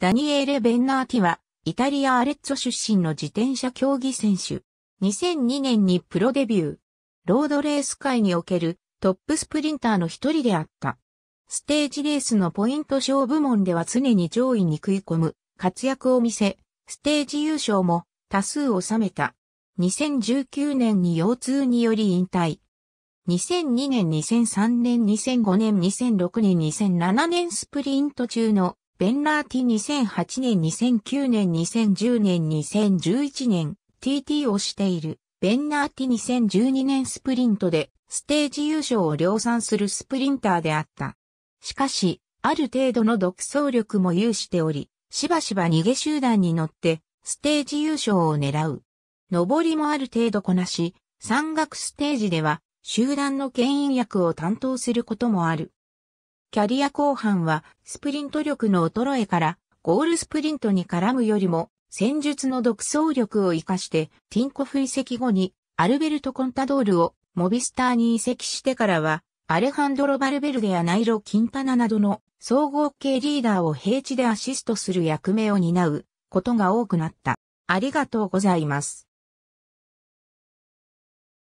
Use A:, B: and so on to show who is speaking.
A: ダニエーレ・ベンナーティは、イタリア・アレッツォ出身の自転車競技選手。2002年にプロデビュー。ロードレース界におけるトップスプリンターの一人であった。ステージレースのポイント賞部門では常に上位に食い込む活躍を見せ、ステージ優勝も多数収めた。2019年に腰痛により引退。2002年、2003年、2005年、2006年、2007年スプリント中のベンラーティ2008年2009年2010年2011年 TT をしている。ベンナーティ2012年スプリントでステージ優勝を量産するスプリンターであった。しかし、ある程度の独走力も有しており、しばしば逃げ集団に乗ってステージ優勝を狙う。上りもある程度こなし、山岳ステージでは集団の牽引役を担当することもある。キャリア後半はスプリント力の衰えからゴールスプリントに絡むよりも戦術の独創力を活かしてティンコフ移籍後にアルベルト・コンタドールをモビスターに移籍してからはアレハンドロ・バルベルデやナイロ・キンタナなどの総合系リーダーを平地でアシストする役目を担うことが多くなった。ありがとうございます。